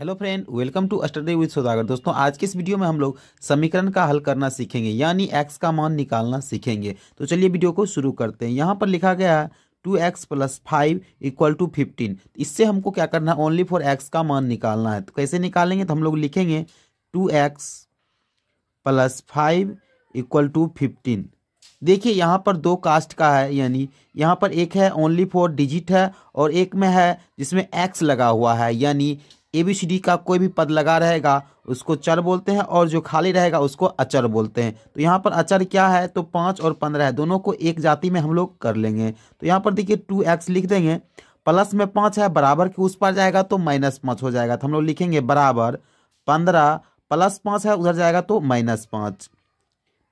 hello friend welcome to study with Saudagar दोस्तों आज के इस वीडियो में हम लोग समीकरण का हल करना सीखेंगे यानी एक्स का मान निकालना सीखेंगे तो चलिए वीडियो को शुरू करते हैं यहाँ पर लिखा गया है two x plus five equal to fifteen इससे हमको क्या करना है ओनली फॉर एक्स का मान निकालना है तो कैसे निकालेंगे तो हम लोग लिखेंगे two x plus five equal to fifteen देखिए यहाँ पर दो कास्ट का है यानी यहाँ पर एक है ओनली फोर डिजिट है और एक में है जिसमें एक्स लगा हुआ है यानी ए बी सी डी का कोई भी पद लगा रहेगा उसको चर बोलते हैं और जो खाली रहेगा उसको अचर बोलते हैं तो यहाँ पर अचर क्या है तो पाँच और पंद्रह है दोनों को एक जाति में हम लोग कर लेंगे तो यहाँ पर देखिए टू एक्स लिख देंगे प्लस में पाँच है बराबर के उस पर जाएगा तो माइनस पाँच हो जाएगा तो हम लोग लिखेंगे बराबर पंद्रह प्लस पाँच है उधर जाएगा तो माइनस पाँच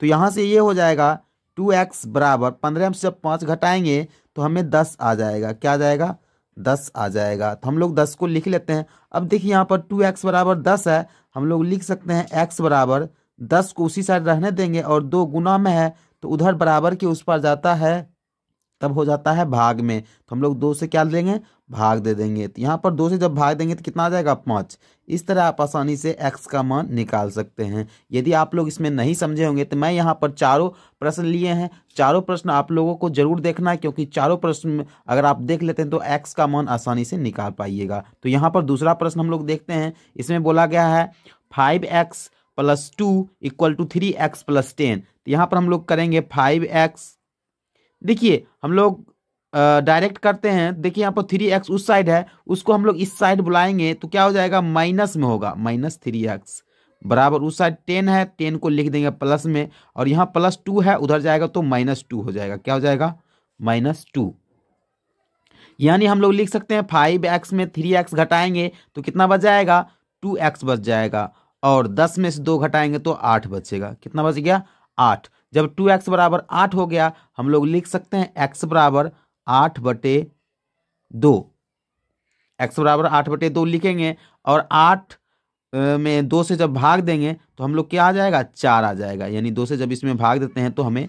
तो यहाँ से ये हो जाएगा टू एक्स बराबर पंद्रह में से जब पाँच घटाएंगे तो हमें दस आ जाएगा क्या आ जाएगा दस आ जाएगा तो हम लोग दस को लिख लेते हैं अब देखिए यहाँ पर टू एक्स बराबर दस है हम लोग लिख सकते हैं एक्स बराबर दस को उसी साइड रहने देंगे और दो गुना में है तो उधर बराबर के उस पर जाता है तब हो जाता है भाग में तो हम लोग दो से क्या देंगे भाग दे देंगे तो यहाँ पर दो से जब भाग देंगे तो कितना आ जाएगा पाँच इस तरह आप आसानी से एक्स का मान निकाल सकते हैं यदि आप लोग इसमें नहीं समझे होंगे तो मैं यहाँ पर चारों प्रश्न लिए हैं चारों प्रश्न आप लोगों को जरूर देखना है क्योंकि चारों प्रश्न अगर आप देख लेते हैं तो एक्स का मान आसानी से निकाल पाइएगा तो यहाँ पर दूसरा प्रश्न हम लोग देखते हैं इसमें बोला गया है five x plus two equal to three x plus ten तो यहाँ पर हम लोग करेंगे फाइव एक्स देखिए हम लोग डायरेक्ट करते हैं देखिए यहाँ पर थ्री एक्स उस साइड है उसको हम लोग इस साइड बुलाएंगे तो क्या हो जाएगा माइनस में होगा माइनस थ्री एक्स बराबर उस साइड टेन है टेन को लिख देंगे प्लस में और यहाँ प्लस टू है उधर जाएगा तो माइनस टू हो जाएगा क्या हो जाएगा माइनस टू यानी हम लोग लिख सकते हैं फाइव एक्स में थ्री एक्स घटाएंगे तो कितना बच जाएगा टू एक्स बच जाएगा और दस में से दो घटाएंगे तो आठ बचेगा कितना बच गया आठ जब टू एक्स बराबर आठ हो गया हम लोग लिख सकते हैं एक्स बराबर आठ बटे दो एक्स बराबर आठ बटे दो लिखेंगे और आठ में दो से जब भाग देंगे तो हम लोग क्या आ जाएगा चार आ जाएगा यानी दो से जब इसमें भाग देते हैं तो हमें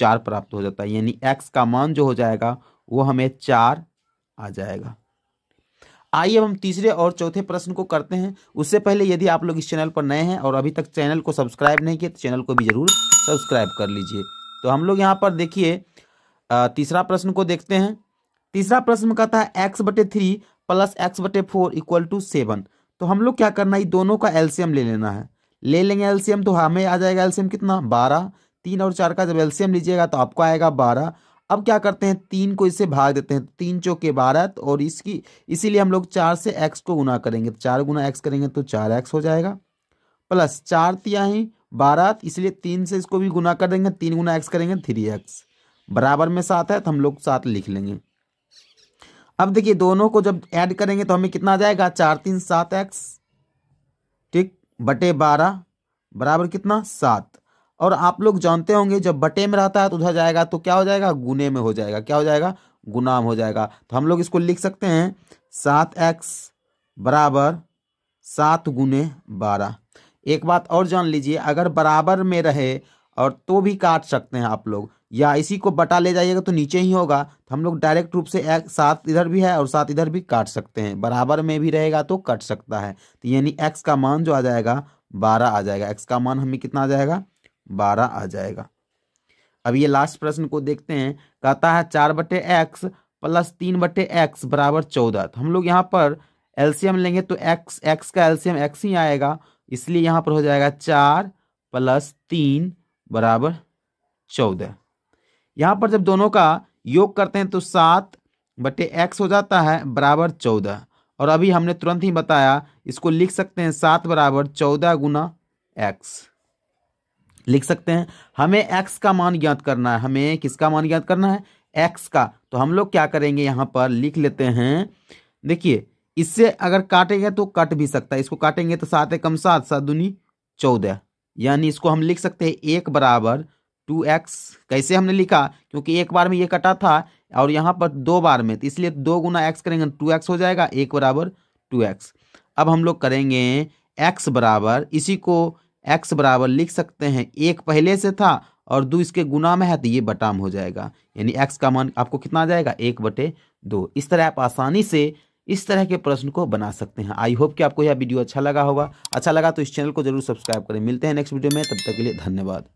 चार प्राप्त हो जाता है यानी एक्स का मान जो हो जाएगा वो हमें चार आ जाएगा आइए अब हम तीसरे और चौथे प्रश्न को करते हैं उससे पहले यदि आप लोग इस चैनल पर नए हैं और अभी तक चैनल को सब्सक्राइब नहीं किए तो चैनल को भी जरूर सब्सक्राइब कर लीजिए तो हम लोग यहाँ पर देखिए तीसरा प्रश्न को देखते हैं तीसरा प्रश्न कहता है एक्स बटे थ्री प्लस एक्स बटे फोर इक्वल टू सेवन तो हम लोग क्या करना है दोनों का एल्सियम ले लेना है ले लेंगे एल्सियम तो हमें आ जाएगा एल्सियम कितना बारह तीन और चार का जब एल्सियम लीजिएगा तो आपको आएगा बारह अब क्या करते हैं तीन को इससे भाग देते हैं तीन चौके बारह तो और इसकी इसीलिए हम लोग चार से एक्स को गुना करेंगे तो चार गुना एक्स करेंगे तो चार एक्स हो जाएगा प्लस चार ही बारह तो इसलिए तीन से इसको भी गुना कर देंगे तीन गुना एक्स करेंगे थ्री एक्स बराबर में सात है तो हम लोग सात लिख लेंगे अब देखिए दोनों को जब ऐड करेंगे तो हमें कितना आ जाएगा चार तीन सात एक्स ठीक बटे बारह बराबर कितना सात और आप लोग जानते होंगे जब बटे में रहता है तो उधर जाएगा तो क्या हो जाएगा गुने में हो जाएगा क्या हो जाएगा गुनाम हो जाएगा तो हम लोग इसको लिख सकते हैं सात एक्स बराबर सात गुने बारह एक बात और जान लीजिए अगर बराबर में रहे और तो भी काट सकते हैं आप लोग या इसी को बटा ले जाइएगा तो नीचे ही होगा तो हम लोग डायरेक्ट रूप से एक सात इधर भी है और सात इधर भी काट सकते हैं बराबर में भी रहेगा तो कट सकता है तो यानी एक्स का मान जो आ जाएगा बारह आ जाएगा एक्स का मान हमें कितना आ जाएगा बारह आ जाएगा अब ये लास्ट प्रश्न को देखते हैं कहता है चार बटे एक्स प्लस तीन बटे एक्स बराबर चौदह तो हम लोग यहाँ पर एल्सियम लेंगे तो एक्स एक्स का एल्सियम एक्स ही आएगा इसलिए यहाँ पर हो जाएगा चार प्लस तीन बराबर चौदह यहाँ पर जब दोनों का योग करते हैं तो सात बटे एक्स हो जाता है बराबर चौदह और अभी हमने तुरंत ही बताया इसको लिख सकते हैं सात बराबर चौदह गुना एक्स लिख सकते हैं हमें एक्स का मान ज्ञात करना है हमें किसका मान ज्ञात करना है एक्स का तो हम लोग क्या करेंगे यहाँ पर लिख लेते हैं देखिए इससे अगर काटेंगे तो कट भी सकता है इसको काटेंगे तो सात एकम सात सात दूनी चौदह यानी इसको हम लिख सकते हैं एक बराबर टू एक्स कैसे हमने लिखा क्योंकि एक बार में ये कटा था और यहाँ पर दो बार में तो इसलिए दो गुना एक्स करेंगे तो टू एक्स हो जाएगा एक बराबर टू एक्स अब हम लोग करेंगे एक्स बराबर इसी को एक्स बराबर लिख सकते हैं एक पहले से था और दो इसके गुना में है तो ये बटाम हो जाएगा यानी एक्स का मान आपको कितना आ जाएगा एक बटे दो इस तरह आप आसानी से इस तरह के प्रश्न को बना सकते हैं आई होप कि आपको यह वीडियो अच्छा लगा होगा अच्छा लगा तो इस चैनल को जरूर सब्सक्राइब करें मिलते हैं नेक्स्ट वीडियो में तब तक के लिए धन्यवाद